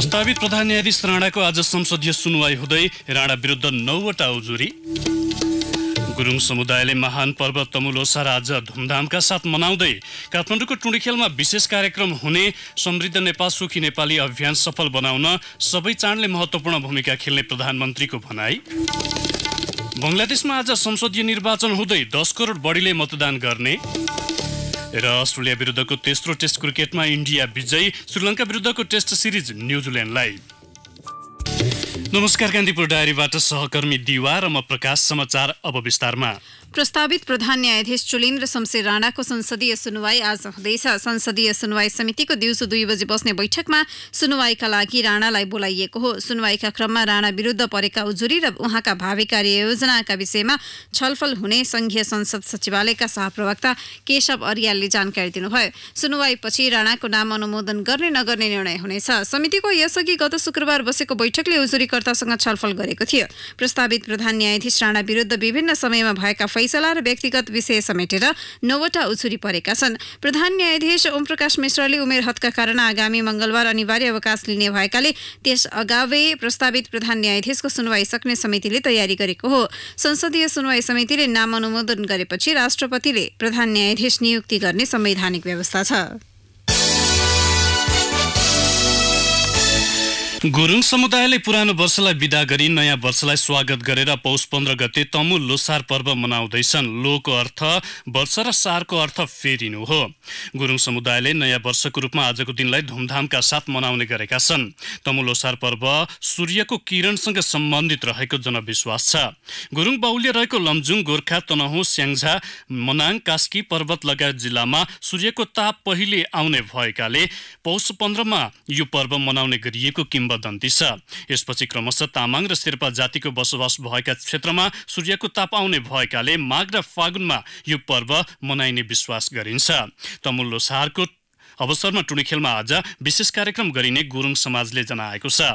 प्रस्तावित प्रधान न्यायाधीश राणाको आज संसदीय सुनवाई हुँदै राणा विरुद्ध नौवटा उजुरी गुरुङ समुदायले महान पर्व तमुलोसार आज धुमधामका साथ मनाउँदै काठमाडौँको टुँडीखेलमा विशेष कार्यक्रम हुने समृद्ध नेपाल सुखी नेपाली अभियान सफल बनाउन सबै चाँडले महत्त्वपूर्ण भूमिका खेल्ने प्रधानमन्त्रीको भनाई बङ्गलादेशमा आज संसदीय निर्वाचन हुँदै दस करोड बढीले मतदान गर्ने र अस्ट्रेलिया विरुद्धको तेस्रो टेस्ट क्रिकेटमा इन्डिया विजयी श्रीलङ्का विरुद्धको टेस्ट सिरिज न्युजिल्यान्डलाई नमस्कार कान्तिपुर डायरीबाट सहकर्मी दिवा र म प्रकाश समाचार अब विस्तारमा प्रस्तावित प्रधान न्यायाधीश र शमशेर राणाको संसदीय सुनवाई आज हुँदैछ संसदीय सुनवाई समितिको दिउँसो दुई बजी बस्ने बैठकमा सुनवाईका लागि राणालाई बोलाइएको हो सुनवाईका क्रममा राणा विरुद्ध परेका उजुरी र उहाँका भावी कार्ययोजनाका विषयमा छलफल हुने संघीय संसद सचिवालयका सहप्रवक्ता केशव अर्यालले जानकारी दिनुभयो सुनवाईपछि राणाको नाम अनुमोदन गर्ने नगर्ने निर्णय हुनेछ समितिको यसअघि गत शुक्रबार बसेको बैठकले उजुरी प्रयोगकर्तासँग छलफल गरेको थियो प्रस्तावित प्रधान न्यायाधीश राणा विरुद्ध विभिन्न समयमा भएका फैसला र व्यक्तिगत विषय समेटेर नौवटा उछुरी परेका छन् प्रधान न्यायाधीश ओमप्रकाश मिश्रले उमेर हतका कारण आगामी मंगलबार अनिवार्य अवकाश लिने भएकाले त्यस अगावै प्रस्तावित प्रधान न्यायाधीशको सुनवाई सक्ने समितिले तयारी गरेको हो संसदीय सुनवाई समितिले नाम अनुमोदन गरेपछि राष्ट्रपतिले प्रधान न्यायाधीश नियुक्ति गर्ने संवैधानिक व्यवस्था छ गुरुङ समुदायले पुरानो वर्षलाई विदा गरी नयाँ वर्षलाई स्वागत गरेर पौष पन्ध्र गते तमु लोसार पर्व मनाउँदैछन् लोको अर्थ वर्ष र सारको अर्थ फेरिनु हो गुरुङ समुदायले नयाँ वर्षको रूपमा आजको दिनलाई धुमधामका साथ मनाउने गरेका छन् तमु लोसार पर्व सूर्यको किरणसँग सम्बन्धित रहेको जनविश्वास छ गुरुङ बाहुल्य रहेको लमजुङ गोर्खा तनहुँ स्याङझा मनाङ कास्की पर्वत लगायत जिल्लामा सूर्यको ताप पहिले आउने भएकाले पौष पन्ध्रमा यो पर्व मनाउने गरिएको किम्ब किम्बदन्ती छ यसपछि क्रमशः तामाङ र शेर्पा जातिको बसोबास भएका क्षेत्रमा सूर्यको ताप आउने भएकाले माघ र फागुनमा यो पर्व मनाइने विश्वास गरिन्छ तमुल्लो सारको अवसरमा खेलमा आज विशेष कार्यक्रम गरिने गुरुङ समाजले जनाएको छ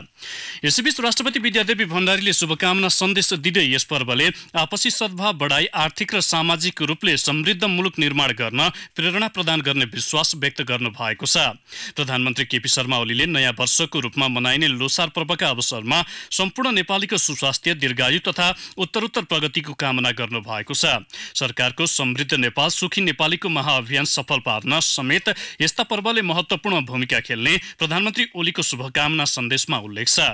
यसैबीच राष्ट्रपति विद्यादेवी भण्डारीले शुभकामना सन्देश दिँदै यस पर्वले आपसी सद्भाव बढाई आर्थिक र सामाजिक रूपले समृद्ध मुलुक निर्माण गर्न प्रेरणा प्रदान गर्ने विश्वास व्यक्त गर्नु भएको छ प्रधानमन्त्री केपी शर्मा ओलीले नयाँ वर्षको रूपमा मनाइने लोसार पर्वका अवसरमा सम्पूर्ण नेपालीको सुस्वास्थ्य दीर्घायु तथा उत्तरोत्तर प्रगतिको कामना गर्नु भएको छ सरकारको समृद्ध नेपाल सुखी नेपालीको महाअभियान सफल पार्न समेत यस्ता पर्वले महत्त्वपूर्ण भूमिका खेल्ने प्रधानमन्त्री ओलीको शुभकामना सन्देशमा उल्लेख छ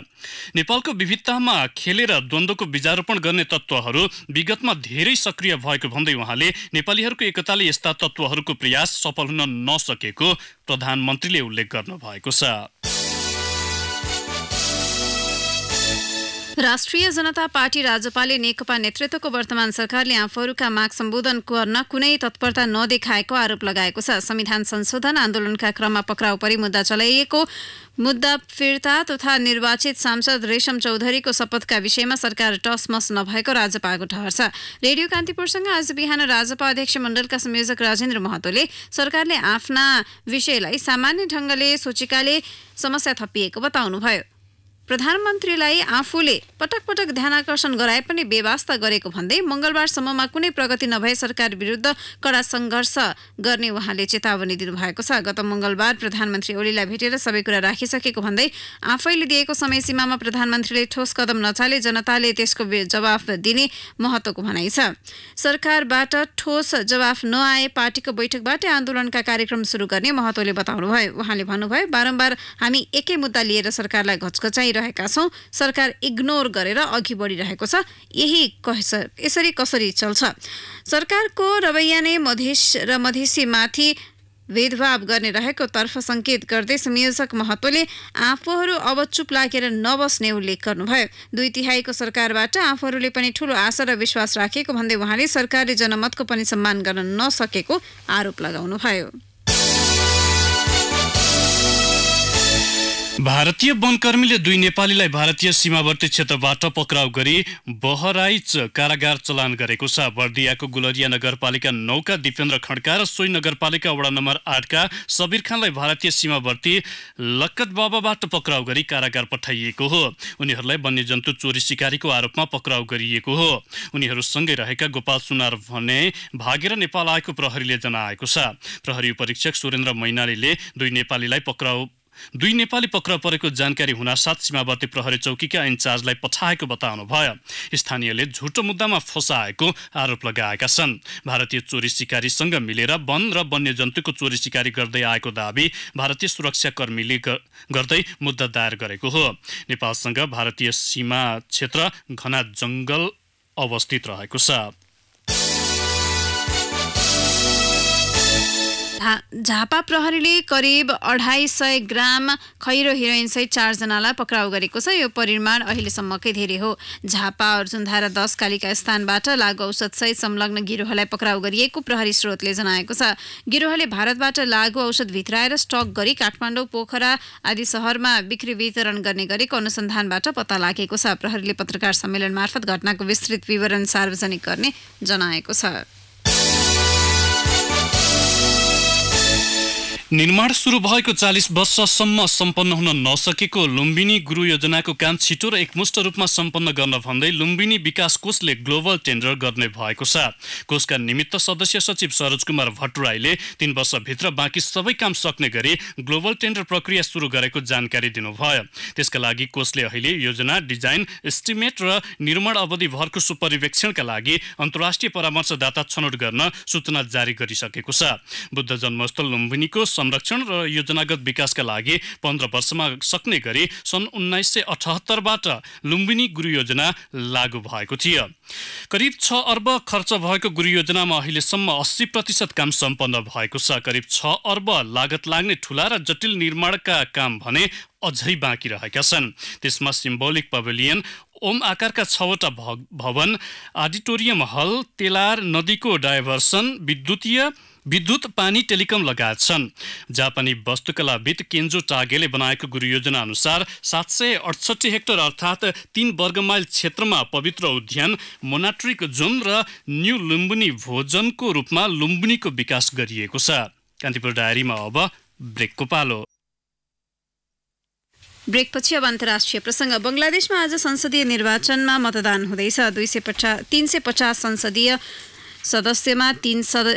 नेपालको विविधतामा खेलेर द्वन्द्वको बीजारोपण गर्ने तत्त्वहरू विगतमा धेरै सक्रिय भएको भन्दै उहाँले नेपालीहरूको एकताले यस्ता तत्त्वहरूको प्रयास सफल हुन नसकेको प्रधानमन्त्रीले उल्लेख गर्नुभएको छ राष्ट्रिय जनता पार्टी राजपाले नेकपा नेतृत्वको वर्तमान सरकारले आफूहरूका माग सम्बोधन गर्न कुनै तत्परता नदेखाएको आरोप लगाएको छ संविधान संशोधन आन्दोलनका क्रममा पक्राउ परि मुद्दा चलाइएको मुद्दा फिर्ता तथा निर्वाचित सांसद रेशम चौधरीको शपथका विषयमा सरकार टसमस नभएको राजपाको ठहर छ रेडियो कान्तिपुरसँग आज बिहान राजपा अध्यक्ष मण्डलका संयोजक राजेन्द्र महतोले सरकारले आफ्ना विषयलाई सामान्य ढङ्गले सोचेकाले समस्या थपिएको बताउनुभयो प्रधानमन्त्रीलाई आफूले पटक पटक ध्यान आकर्षण गराए पनि व्यवस्था गरेको भन्दै मंगलबारसम्ममा कुनै प्रगति नभए सरकार विरुद्ध कडा सङ्घर्ष गर्ने उहाँले चेतावनी दिनुभएको छ गत मंगलबार प्रधानमन्त्री ओलीलाई भेटेर सबै कुरा राखिसकेको भन्दै आफैले दिएको समय सीमामा प्रधानमन्त्रीले ठोस कदम नचाले जनताले त्यसको जवाफ दिने महत्वको भनाइ छ सरकारबाट ठोस जवाफ नआए पार्टीको बैठकबाटै आन्दोलनका कार्यक्रम सुरु गर्ने महत्त्वले बताउनुभयो उहाँले भन्नुभयो बारम्बार हामी एकै मुद्दा लिएर सरकारलाई घचघचाइ गरिरहेका छौँ सरकार इग्नोर गरेर अघि बढिरहेको छ यही यसरी कसरी चल्छ सरकारको रवैया नै मधेस र मधेसीमाथि भेदभाव गर्ने रहेको तर्फ सङ्केत गर्दै संयोजक महतोले आफूहरू अब चुप लागेर नबस्ने उल्लेख गर्नुभयो दुई तिहाईको सरकारबाट आफूहरूले पनि ठूलो आशा र विश्वास राखेको भन्दै उहाँले सरकारले जनमतको पनि सम्मान गर्न नसकेको आरोप लगाउनुभयो भारतीय वनकर्मीले दुई नेपालीलाई भारतीय सीमावर्ती क्षेत्रबाट पक्राउ गरी बहराइच कारागार चलान गरेको छ बर्दियाको गुलरिया नगरपालिका नौका दिपेन्द्र खड्का र सोही नगरपालिका वडा नम्बर आठका सबिर खानलाई भारतीय सीमावर्ती लक्कत बाबाबाट पक्राउ गरी कारागार पठाइएको हो उनीहरूलाई वन्यजन्तु चोरी सिकारीको आरोपमा पक्राउ गरिएको हो उनीहरूसँगै रहेका गोपाल सुनार भने भागेर नेपाल आएको प्रहरीले जनाएको छ प्रहरी उपरीक्षक सुरेन्द्र मैनालीले दुई नेपालीलाई पक्राउ दुई नेपाली पक्राउ परेको जानकारी हुनासाथ सीमावर्ती प्रहरी चौकीका इन्चार्जलाई पठाएको बताउनु भयो स्थानीयले झुटो मुद्दामा फसाएको आरोप लगाएका छन् भारतीय चोरी सिकारीसँग मिलेर वन र वन्यजन्तुको चोरी सिकारी गर्दै आएको दावी भारतीय सुरक्षाकर्मीले गर्दै मुद्दा दायर गरेको हो नेपालसँग भारतीय सीमा क्षेत्र घना जङ्गल अवस्थित रहेको छ झापा प्रहरीले करिब अढाई सय ग्राम खैरो हिरोइनसहित चारजनालाई पक्राउ गरेको छ यो परिमाण अहिलेसम्मकै धेरै हो झापा अर्जुनधारा दस कालिका स्थानबाट लागु औषधसहित संलग्न गिरोहलाई पक्राउ गरिएको प्रहरी स्रोतले जनाएको छ गिरोहले भारतबाट लागु औषध भित्राएर स्टक गरी काठमाडौँ पोखरा आदि सहरमा बिक्री वितरण गर्ने गरेको अनुसन्धानबाट पत्ता लागेको छ प्रहरीले पत्रकार सम्मेलन मार्फत घटनाको विस्तृत विवरण सार्वजनिक गर्ने जनाएको छ निर्माण सुरु भएको चालिस वर्षसम्म सम्पन्न हुन नसकेको लुम्बिनी गुरु योजनाको काम छिटो र एकमुष्ट रूपमा सम्पन्न गर्न भन्दै लुम्बिनी विकास कोषले ग्लोबल टेन्डर गर्ने भएको छ कोषका निमित्त सदस्य सचिव सरोज कुमार भट्टराईले तीन वर्षभित्र बाँकी सबै काम सक्ने गरी ग्लोबल टेन्डर प्रक्रिया सुरु गरेको जानकारी दिनुभयो त्यसका लागि कोषले अहिले योजना डिजाइन एस्टिमेट र निर्माण अवधिभरको सुपरिवेक्षणका लागि अन्तर्राष्ट्रिय परामर्शदाता छनौट गर्न सूचना जारी गरिसकेको छ बुद्ध जन्मस्थल लुम्बिनीको संरक्षण र योजनागत विकासका लागि पन्ध्र वर्षमा सक्ने गरी सन् उन्नाइस सय अठहत्तरबाट लुम्बिनी गुरु योजना लागू भएको थियो करिब छ अर्ब खर्च भएको गुरु योजनामा अहिलेसम्म अस्सी प्रतिशत काम सम्पन्न भएको छ करिब छ अर्ब लागत लाग्ने ठुला र जटिल निर्माणका काम भने अझै बाँकी रहेका छन् त्यसमा सिम्बोलिक पवेलियन ओम आकारका छवटा भवन अडिटोरियम हल तेलार नदीको डाइभर्सन विद्युतीय विद्युत पानी टेलिकम लगायत छन् जापानी वस्तुकलाविद केन्जो टागेले बनाएको गुरुयोजना अनुसार सात सय अडसठी हेक्टर अर्थात् तीन वर्ग माइल क्षेत्रमा पवित्र उद्यान मोनाट्रिक जोन र न्यू लुम्बुनी भोजनको रूपमा लुम्बुनीको विकास गरिएको छ कान्तिपुर डायरीमा अब ब्रेकको पालो ब्रेकपछि अब अन्तर्राष्ट्रिय प्रसङ्ग बङ्गलादेशमा आज संसदीय निर्वाचनमा मतदान हुँदैछ दुई सय पचास तिन सय पचास संसदीय सदस्यमा तिन सद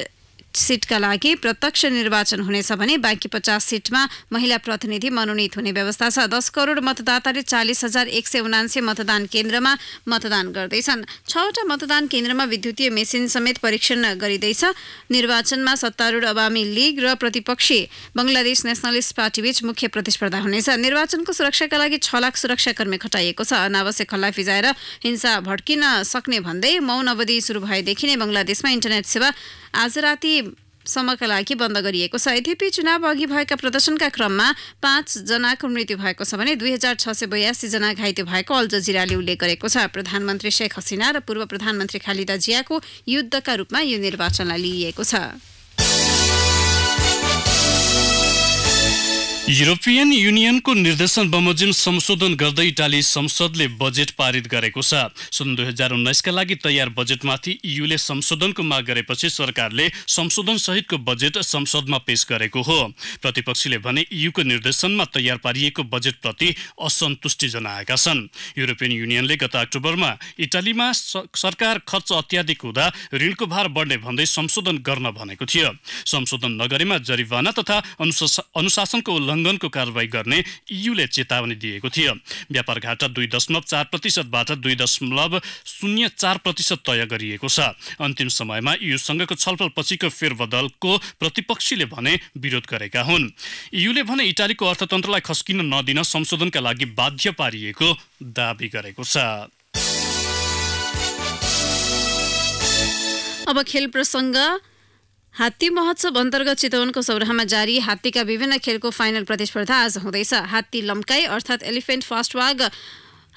सिटका लागि प्रत्यक्ष निर्वाचन हुनेछ भने बाँकी पचास सिटमा महिला प्रतिनिधि मनोनित हुने व्यवस्था छ दस करोड मतदाताले चालिस हजार एक सय उनासी मतदान केन्द्रमा मतदान गर्दैछन् छवटा मतदान केन्द्रमा विद्युतीय मेसिन समेत परीक्षण गरिँदैछ निर्वाचनमा सत्तारूढ अवामी लिग र प्रतिपक्षी बङ्गलादेश नेसनलिस्ट पार्टीबीच मुख्य प्रतिस्पर्धा हुनेछ निर्वाचनको सुरक्षाका लागि छ लाख सुरक्षाकर्मी खटाइएको छ अनावश्यक हल्ला फिजाएर हिंसा भड्किन सक्ने भन्दै मौन अवधि सुरु भएदेखि नै बङ्गलादेशमा इन्टरनेट सेवा आज राति समका लागि बन्द गरिएको छ यद्यपि चुनाव अघि भएका प्रदर्शनका क्रममा पाँचजनाको मृत्यु भएको छ भने दुई हजार छ सय बयासीजना घाइते भएको अल जजिराले उल्लेख गरेको छ प्रधानमन्त्री शेख हसिना र पूर्व प्रधानमन्त्री खालिदा जियाको युद्धका रूपमा यो निर्वाचनलाई लिइएको छ युरोपियन युनियनको निर्देशन बमोजिम संशोधन गर्दै इटाली संसदले बजेट पारित गरेको छ सन् दुई हजार उन्नाइसका लागि तयार बजेटमाथि युले संशोधनको माग गरेपछि सरकारले संशोधन सहितको बजेट संसदमा पेश गरेको हो प्रतिपक्षीले भने युको निर्देशनमा तयार पारिएको बजेटप्रति असन्तुष्टि जनाएका छन् युरोपियन युनियनले गत अक्टोबरमा इटालीमा सरकार खर्च अत्याधिक हुँदा ऋणको भार बढ्ने भन्दै संशोधन गर्न भनेको थियो संशोधन नगरेमा जरिवाना तथा अनुशासनको उल्लङ्घन उल्लङ्घनको कारवाही गर्ने इयुले चेतावनी दिएको थियो व्यापार घाटा दुई दशमलव चार प्रतिशतबाट दुई दशमलव शून्य चार प्रतिशत तय गरिएको छ अन्तिम समयमा छलफल छलफलपछिको फेरबदलको प्रतिपक्षीले भने विरोध गरेका हुन् इयुले भने इटालीको अर्थतन्त्रलाई खस्किन नदिन संशोधनका लागि बाध्य पारिएको दावी गरेको छ अब खेल प्रसङ्ग हात्ती महोत्सव अन्तर्गत चितवनको सौराहामा जारी हात्तीका विभिन्न खेलको फाइनल प्रतिस्पर्धा आज हुँदैछ हात्ती लम्काई अर्थात् एलिफेन्ट फास्ट वाग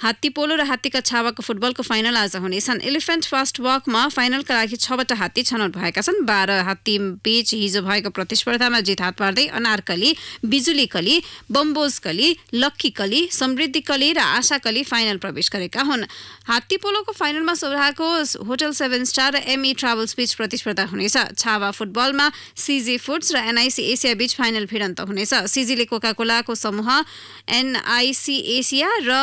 हात्ती पोलो र हात्तीका छावाको फुटबलको फाइनल आज हुनेछन् इलिफेन्ट फास्ट वाकमा फाइनलका लागि छवटा हात्ती छनौट भएका छन् बाह्र हात्ती बीच हिजो भएको प्रतिस्पर्धामा जित हात पार्दै अनारकली बिजुली कली बम्बोज कली लक्की कली समृद्धि कली र आशा कली फाइनल प्रवेश गरेका हुन् हात्ती पोलोको फाइनलमा सोह्राको होटल सेभेन स्टार र एमई ट्राभल्स बीच प्रतिस्पर्धा हुनेछ छावा फुटबलमा सिजी फुड्स र एनआइसी एसिया बीच फाइनल भिडन्त हुनेछ सिजीले कोका कोलाको समूह एनआइसी एसिया र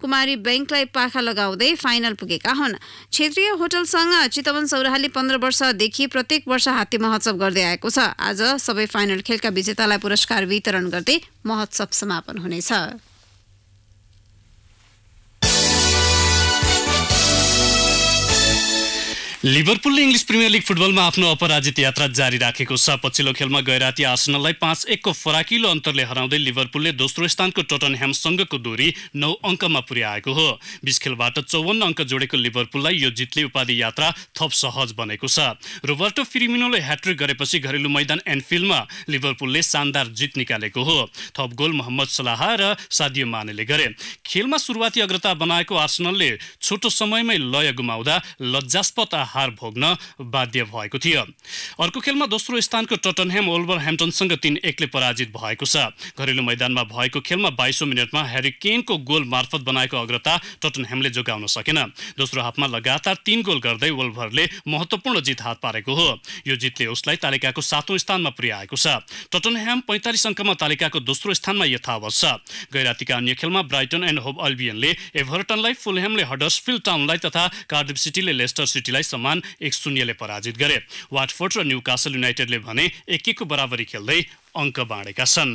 कुमारी बैङ्कलाई पाखा लगाउँदै फाइनल पुगेका हुन् क्षेत्रीय होटलसँग चितवन सौराहाले पन्ध्र वर्षदेखि प्रत्येक वर्ष हात्ती महोत्सव गर्दै आएको छ आज सबै फाइनल खेलका विजेतालाई पुरस्कार वितरण गर्दै महोत्सव समापन हुनेछ लिभरपुलले इङ्ग्लिस प्रिमियर लिग फुटबलमा आफ्नो अपराजित यात्रा जारी राखेको छ पछिल्लो खेलमा गैराती आर्सनललाई पाँच एकको फराकिलो अन्तरले हराउँदै लिभरपुलले दोस्रो स्थानको टोटनह्यामसँगको दूरी नौ अङ्कमा पुर्याएको हो बिस खेलबाट चौवन्न अङ्क जोडेको लिभरपुललाई यो जितले उपाधि यात्रा थप सहज बनेको छ रोबर्टो फिरिमिनोले ह्याट्रिक गरेपछि घरेलु मैदान एनफिल्डमा लिभरपुलले शानदार जित निकालेको हो थप गोल मोहम्मद सलाह र सादियो मानेले गरे खेलमा सुरुवाती अग्रता बनाएको आर्सनलले छोटो समयमै लय गुमाउँदा लज्जास्पद हार भोग्न बाध्य भएको थियो अर्को खेलमा दोस्रो स्थानको टटनह्याम ओल्भर ह्याम्पटनसँग तीन एकले पराजित भएको छ घरेलु मैदानमा भएको खेलमा बाइसौँ मिनटमा केनको गोल मार्फत बनाएको अग्रता टटनह्यामले जोगाउन सकेन दोस्रो हाफमा लगातार तीन गोल गर्दै ओल्भरले महत्त्वपूर्ण जित हात पारेको हो यो जितले उसलाई तालिकाको सातौँ स्थानमा पुर्याएको छ टटनह्याम पैँतालिस अङ्कमा तालिकाको दोस्रो स्थानमा यथावत छ गैरातीका अन्य खेलमा ब्राइटन एन्ड होब अल्बियनले एभर्टनलाई फुलह्यामले हडर्सफिल्ड टाउनलाई तथा कार्डिफ सिटीले लेस्टर सिटीलाई समान एक शून्यले पराजित गरे वाटफोर्ड र न्यू कासल युनाइटेडले भने एक एकको बराबरी खेल्दै अङ्क बाँडेका छन्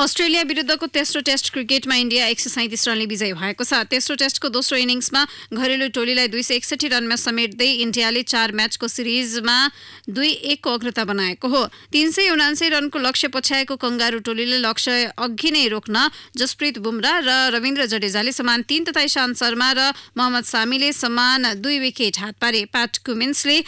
अस्ट्रेलिया विरुद्धको तेस्रो टेस्ट क्रिकेटमा इन्डिया एक सय सैतिस रनले विजयी भएको छ तेस्रो टेस्टको दोस्रो इनिङ्समा घरेलु टोलीलाई दुई सय एकसठी रनमा समेट्दै इन्डियाले चार म्याचको सिरिजमा दुई एकको अग्रता बनाएको हो तिन सय उनासी रनको लक्ष्य पछ्याएको कङ्गारू टोलीले लक्ष्य अघि नै रोक्न जसप्रीत बुमरा र रविन्द्र जडेजाले समान तीन तथा इशान्त शर्मा र मोहम्मद सामीले समान दुई विकेट हात पारे पाट कुमिन्सले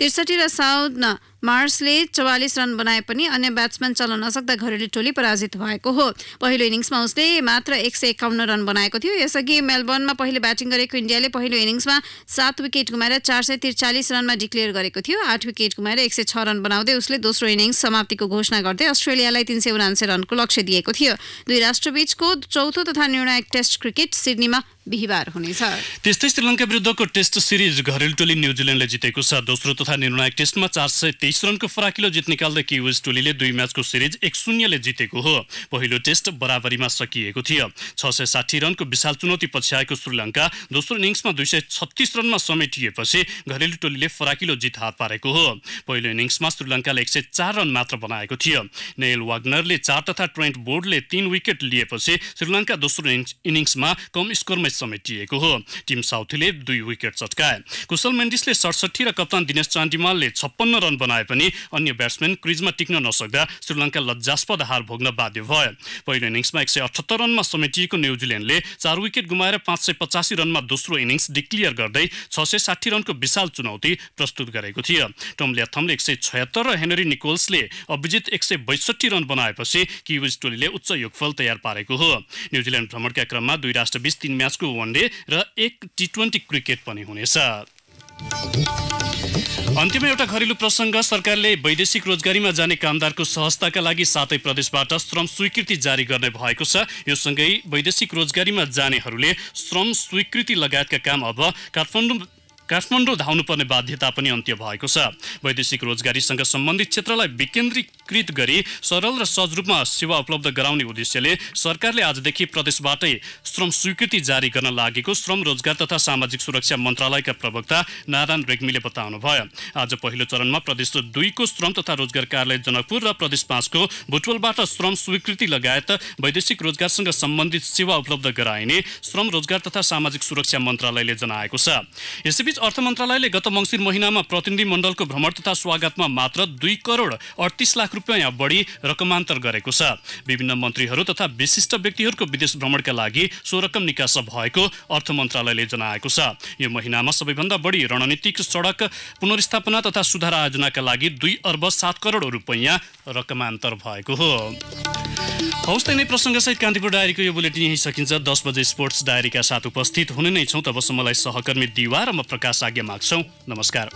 त्रिसठी र साउन्न मार्सले चौवालिस रन बनाए पनि अन्य ब्याट्सम्यान चल्न नसक्दा घरेलु टोली पराजित भएको हो पहिलो इनिङ्समा उसले मात्र एक सय एकाउन्न रन बनाएको थियो यसअघि मेलबर्नमा पहिले ब्याटिङ गरेको इन्डियाले पहिलो इनिङ्समा सात विकेट गुमाएर चार सय त्रिचालिस रनमा डिक्लेयर गरेको थियो आठ विकेट गुमाएर एक सय छ रन बनाउँदै उसले दोस्रो इनिङ्स समाप्तिको घोषणा गर्दै अस्ट्रेलियालाई तिन सय उनान्से रनको लक्ष्य दिएको थियो दुई राष्ट्रबीचको चौथो तथा निर्णायक टेस्ट क्रिकेट सिडनीमा बिहिबार हुनेछ त्यस्तै श्रीलङ्का विरुद्धको टेस्ट सिरिज घरेलु टोली न्युजिल्यान्डले जितेको छ दोस्रो तथा निर्णायक टेस्टमा चार सय तेइस रनको फराकिलो जित निकाल्दै किवेज टोलीले दुई म्याचको सिरिज एक शून्यले जितेको हो पहिलो टेस्ट बराबरीमा सकिएको थियो छ सय साठी रनको विशाल चुनौती पछ्याएको आएको श्रीलङ्का दोस्रो इनिङ्समा दुई सय छत्तिस रनमा समेटिएपछि घरेलु टोलीले फराकिलो जित हात पारेको हो पहिलो इनिङ्समा श्रीलङ्काले एक सय चार रन मात्र बनाएको थियो नेल वाग्नरले चार तथा ट्रेन्ट बोर्डले तीन विकेट लिएपछि श्रीलङ्का दोस्रो इनिङ्समा कम स्कोरमै समेटिएको हो टिम साउथीले दुई विकेट चटकाए कुशल मेन्डिसले सडसठी र कप्तान दिनेश चान्डिमालले छप्पन्न रन बनाए भए पनि अन्य ब्याट्सम्यान क्रिजमा टिक्न नसक्दा श्रीलङ्का लज्जास्पद हार भोग्न बाध्य भयो पहिलो इनिङ्समा एक सय अठहत्तर रनमा समेटिएको न्युजिल्यान्डले चार विकेट गुमाएर पाँच सय पचासी रनमा दोस्रो इनिङ्स डिक्लियर गर्दै छ सय साठी रनको विशाल चुनौती प्रस्तुत गरेको थियो टम एक सय छयत्तर र हेनरी निकोल्सले अभिजित एक सय बैसठी रन बनाएपछि किविज टोलीले उच्च योगफल तयार पारेको हो न्युजिल्यान्ड भ्रमणका क्रममा दुई राष्ट्रबीच तीन म्याचको वनडे र एक टी ट्वेन्टी क्रिकेट पनि हुनेछ अन्त्यमा एउटा घरेलु प्रसङ्ग सरकारले वैदेशिक रोजगारीमा जाने कामदारको सहजताका लागि सातै प्रदेशबाट श्रम स्वीकृति जारी गर्ने भएको छ यो सँगै वैदेशिक रोजगारीमा जानेहरूले श्रम स्वीकृति लगायतका काम अब काठमाडौँ काठमाडौँ धाउनुपर्ने बाध्यता पनि अन्त्य भएको छ वैदेशिक रोजगारीसँग सम्बन्धित क्षेत्रलाई विकेन्द्रीकृत गरी सरल र सहज रूपमा सेवा उपलब्ध गराउने उद्देश्यले सरकारले आजदेखि प्रदेशबाटै श्रम स्वीकृति जारी गर्न लागेको श्रम रोजगार तथा सामाजिक सुरक्षा मन्त्रालयका प्रवक्ता नारायण रेग्मीले बताउनुभयो आज पहिलो चरणमा प्रदेश दुईको श्रम तथा रोजगार कार्यालय जनकपुर र प्रदेश पाँचको भुटवलबाट श्रम स्वीकृति लगायत वैदेशिक रोजगारसँग सम्बन्धित सेवा उपलब्ध गराइने श्रम रोजगार तथा सामाजिक सुरक्षा मन्त्रालयले जनाएको छ यसैबीच अर्थ मन्त्रालयले गत मङ्सिर महिनामा प्रतिनिधि मण्डलको भ्रमण तथा स्वागतमा मात्र दुई करोड अडतिस लाख रुपियाँ बढी रकमान्तर गरेको छ विभिन्न मन्त्रीहरू तथा विशिष्ट व्यक्तिहरूको विदेश भ्रमणका लागि सो रकम निकास भएको अर्थ मन्त्रालयले जनाएको छ यो महिनामा सबैभन्दा बढी रणनीतिक सडक पुनर्स्थापना तथा सुधार आयोजनाका लागि दुई अर्ब सात करोड रुपैयाँ रकमान्तर भएको हो हौस् त नै प्रसङ्गसहित कान्तिपुर डायरीको यो बुलेटिन यहीँ सकिन्छ दस बजे स्पोर्ट्स डायरीका साथ उपस्थित हुने नै छौँ तबसम्मलाई सहकर्मी दिवा र म प्रकाश आज्ञा माग्छौँ नमस्कार